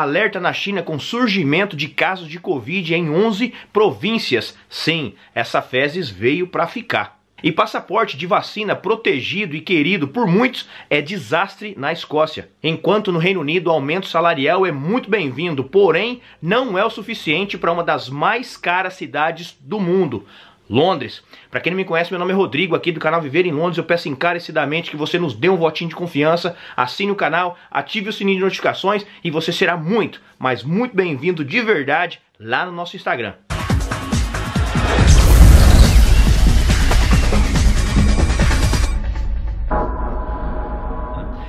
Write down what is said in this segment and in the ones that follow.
alerta na China com surgimento de casos de Covid em 11 províncias. Sim, essa fezes veio para ficar. E passaporte de vacina protegido e querido por muitos é desastre na Escócia. Enquanto no Reino Unido o aumento salarial é muito bem-vindo, porém não é o suficiente para uma das mais caras cidades do mundo. Londres. Para quem não me conhece, meu nome é Rodrigo, aqui do canal Viver em Londres. Eu peço encarecidamente que você nos dê um votinho de confiança, assine o canal, ative o sininho de notificações e você será muito, mas muito bem-vindo de verdade lá no nosso Instagram.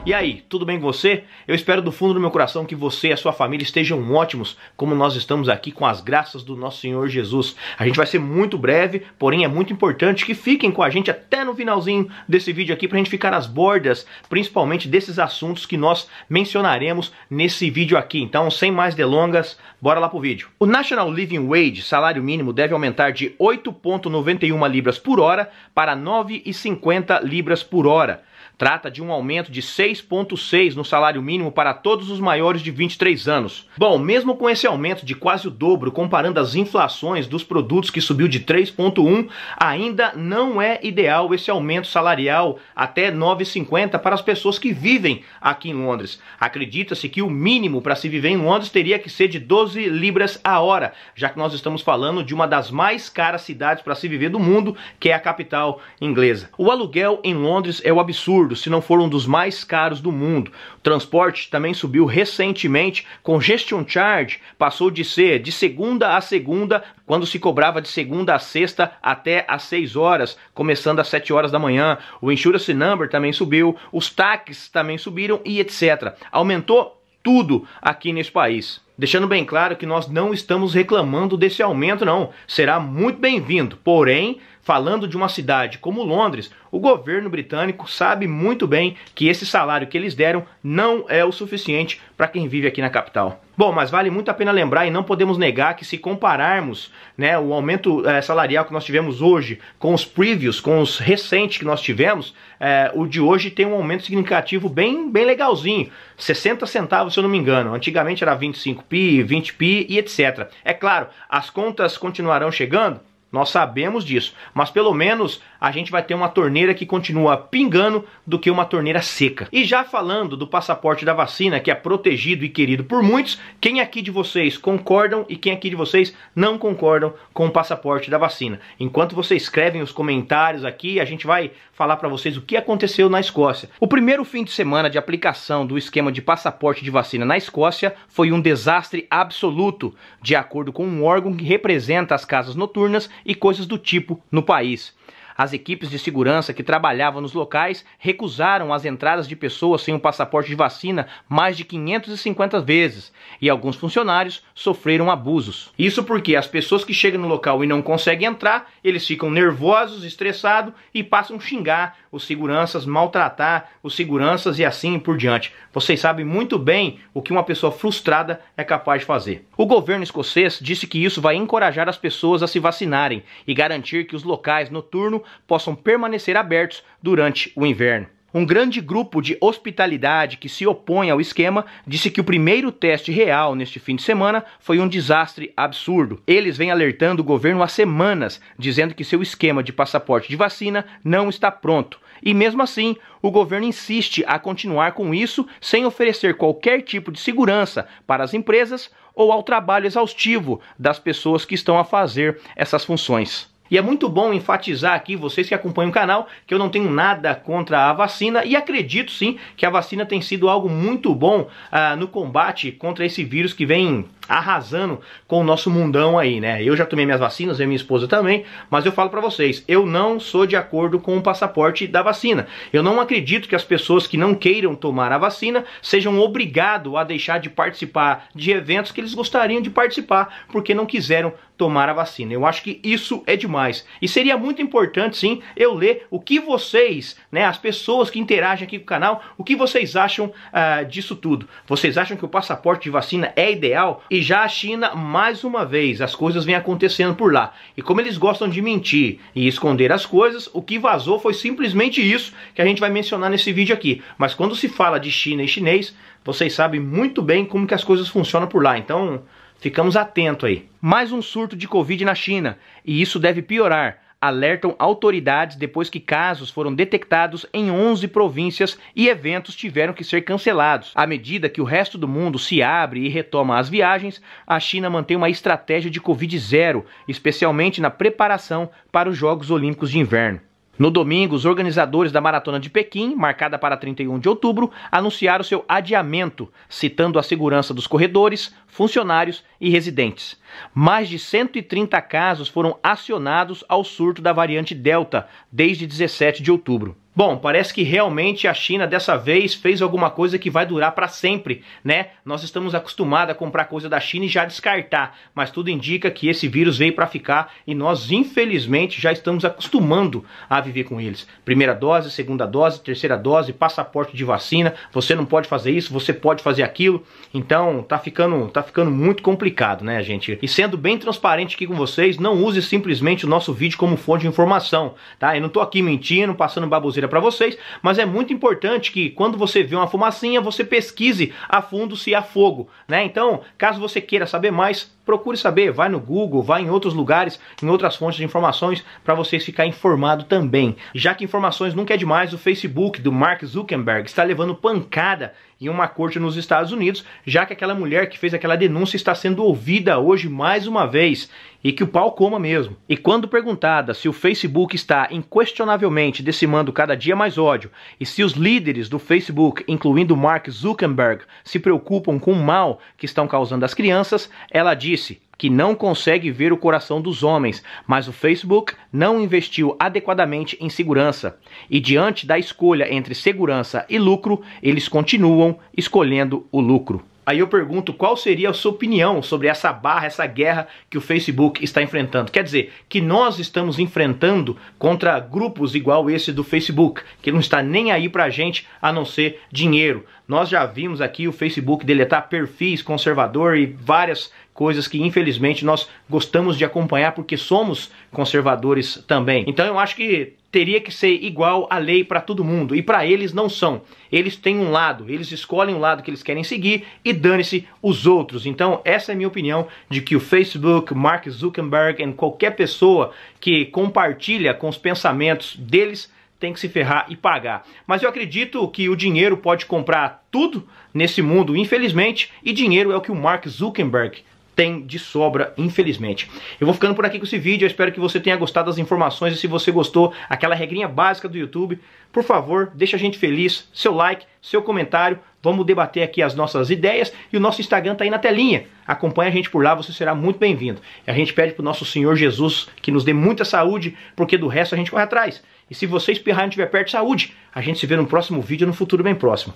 E aí, tudo bem com você? Eu espero do fundo do meu coração que você e a sua família estejam ótimos, como nós estamos aqui com as graças do nosso Senhor Jesus. A gente vai ser muito breve, porém é muito importante que fiquem com a gente até no finalzinho desse vídeo aqui para a gente ficar às bordas, principalmente desses assuntos que nós mencionaremos nesse vídeo aqui. Então, sem mais delongas, bora lá pro vídeo. O National Living Wage, salário mínimo, deve aumentar de 8.91 libras por hora para 9,50 libras por hora. Trata de um aumento de 6 6,6% no salário mínimo para todos os maiores de 23 anos. Bom, mesmo com esse aumento de quase o dobro, comparando as inflações dos produtos que subiu de 3,1%, ainda não é ideal esse aumento salarial até 9,50% para as pessoas que vivem aqui em Londres. Acredita-se que o mínimo para se viver em Londres teria que ser de 12 libras a hora, já que nós estamos falando de uma das mais caras cidades para se viver do mundo, que é a capital inglesa. O aluguel em Londres é o um absurdo, se não for um dos mais caros caros do mundo. O transporte também subiu recentemente. Congestion charge passou de ser de segunda a segunda, quando se cobrava de segunda a sexta até às 6 horas, começando às 7 horas da manhã. O insurance number também subiu, os táxis também subiram e etc. Aumentou tudo aqui nesse país. Deixando bem claro que nós não estamos reclamando desse aumento, não. Será muito bem-vindo. Porém, falando de uma cidade como Londres, o governo britânico sabe muito bem que esse salário que eles deram não é o suficiente para quem vive aqui na capital. Bom, mas vale muito a pena lembrar e não podemos negar que se compararmos né, o aumento é, salarial que nós tivemos hoje com os previous, com os recentes que nós tivemos, é, o de hoje tem um aumento significativo bem, bem legalzinho, 60 centavos se eu não me engano. Antigamente era 25 pi, 20 pi e etc. É claro, as contas continuarão chegando, nós sabemos disso, mas pelo menos a gente vai ter uma torneira que continua pingando do que uma torneira seca. E já falando do passaporte da vacina, que é protegido e querido por muitos, quem aqui de vocês concordam e quem aqui de vocês não concordam com o passaporte da vacina? Enquanto vocês escrevem os comentários aqui, a gente vai falar para vocês o que aconteceu na Escócia. O primeiro fim de semana de aplicação do esquema de passaporte de vacina na Escócia foi um desastre absoluto, de acordo com um órgão que representa as casas noturnas e coisas do tipo no país. As equipes de segurança que trabalhavam nos locais recusaram as entradas de pessoas sem um passaporte de vacina mais de 550 vezes e alguns funcionários sofreram abusos. Isso porque as pessoas que chegam no local e não conseguem entrar, eles ficam nervosos, estressados e passam a xingar os seguranças, maltratar os seguranças e assim por diante. Vocês sabem muito bem o que uma pessoa frustrada é capaz de fazer. O governo escocês disse que isso vai encorajar as pessoas a se vacinarem e garantir que os locais noturnos possam permanecer abertos durante o inverno. Um grande grupo de hospitalidade que se opõe ao esquema disse que o primeiro teste real neste fim de semana foi um desastre absurdo. Eles vêm alertando o governo há semanas, dizendo que seu esquema de passaporte de vacina não está pronto. E mesmo assim, o governo insiste a continuar com isso sem oferecer qualquer tipo de segurança para as empresas ou ao trabalho exaustivo das pessoas que estão a fazer essas funções. E é muito bom enfatizar aqui, vocês que acompanham o canal, que eu não tenho nada contra a vacina e acredito sim que a vacina tem sido algo muito bom ah, no combate contra esse vírus que vem arrasando com o nosso mundão aí, né? Eu já tomei minhas vacinas, e minha esposa também, mas eu falo para vocês, eu não sou de acordo com o passaporte da vacina. Eu não acredito que as pessoas que não queiram tomar a vacina sejam obrigados a deixar de participar de eventos que eles gostariam de participar porque não quiseram tomar a vacina. Eu acho que isso é demais. E seria muito importante, sim, eu ler o que vocês, né, as pessoas que interagem aqui com o canal, o que vocês acham uh, disso tudo. Vocês acham que o passaporte de vacina é ideal? E já a China, mais uma vez, as coisas vêm acontecendo por lá. E como eles gostam de mentir e esconder as coisas, o que vazou foi simplesmente isso que a gente vai mencionar nesse vídeo aqui. Mas quando se fala de China e chinês, vocês sabem muito bem como que as coisas funcionam por lá. Então, ficamos atentos aí. Mais um surto de Covid na China, e isso deve piorar alertam autoridades depois que casos foram detectados em 11 províncias e eventos tiveram que ser cancelados. À medida que o resto do mundo se abre e retoma as viagens, a China mantém uma estratégia de Covid zero, especialmente na preparação para os Jogos Olímpicos de Inverno. No domingo, os organizadores da Maratona de Pequim, marcada para 31 de outubro, anunciaram seu adiamento, citando a segurança dos corredores, funcionários e residentes. Mais de 130 casos foram acionados ao surto da variante Delta desde 17 de outubro. Bom, parece que realmente a China dessa vez fez alguma coisa que vai durar para sempre, né? Nós estamos acostumados a comprar coisa da China e já descartar, mas tudo indica que esse vírus veio para ficar e nós infelizmente já estamos acostumando a viver com eles. Primeira dose, segunda dose, terceira dose, passaporte de vacina, você não pode fazer isso, você pode fazer aquilo. Então, tá ficando, tá ficando muito complicado, né, gente? E sendo bem transparente aqui com vocês, não use simplesmente o nosso vídeo como fonte de informação, tá? Eu não tô aqui mentindo, passando baboseira para vocês, mas é muito importante que quando você vê uma fumacinha, você pesquise a fundo se há fogo, né? Então, caso você queira saber mais, procure saber, vai no Google, vai em outros lugares, em outras fontes de informações para vocês ficar informado também. Já que informações nunca é demais, o Facebook do Mark Zuckerberg está levando pancada em uma corte nos Estados Unidos, já que aquela mulher que fez aquela denúncia está sendo ouvida hoje mais uma vez e que o pau coma mesmo. E quando perguntada se o Facebook está inquestionavelmente decimando cada dia mais ódio e se os líderes do Facebook, incluindo Mark Zuckerberg, se preocupam com o mal que estão causando às crianças, ela diz disse que não consegue ver o coração dos homens, mas o Facebook não investiu adequadamente em segurança. E diante da escolha entre segurança e lucro, eles continuam escolhendo o lucro. Aí eu pergunto qual seria a sua opinião sobre essa barra, essa guerra que o Facebook está enfrentando. Quer dizer, que nós estamos enfrentando contra grupos igual esse do Facebook, que não está nem aí pra gente a não ser dinheiro. Nós já vimos aqui o Facebook deletar perfis conservador e várias coisas que infelizmente nós gostamos de acompanhar porque somos conservadores também. Então eu acho que teria que ser igual a lei para todo mundo e para eles não são. Eles têm um lado, eles escolhem um lado que eles querem seguir e dane-se os outros. Então, essa é a minha opinião de que o Facebook, Mark Zuckerberg e qualquer pessoa que compartilha com os pensamentos deles tem que se ferrar e pagar. Mas eu acredito que o dinheiro pode comprar tudo nesse mundo, infelizmente, e dinheiro é o que o Mark Zuckerberg tem de sobra, infelizmente. Eu vou ficando por aqui com esse vídeo, eu espero que você tenha gostado das informações e se você gostou, aquela regrinha básica do YouTube, por favor, deixa a gente feliz, seu like, seu comentário, vamos debater aqui as nossas ideias e o nosso Instagram está aí na telinha. Acompanhe a gente por lá, você será muito bem-vindo. E a gente pede para o nosso Senhor Jesus que nos dê muita saúde, porque do resto a gente corre atrás. E se você espirrar e não estiver perto, saúde. A gente se vê no próximo vídeo, no futuro bem próximo.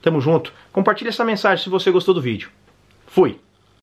Tamo junto. Compartilhe essa mensagem se você gostou do vídeo. Fui!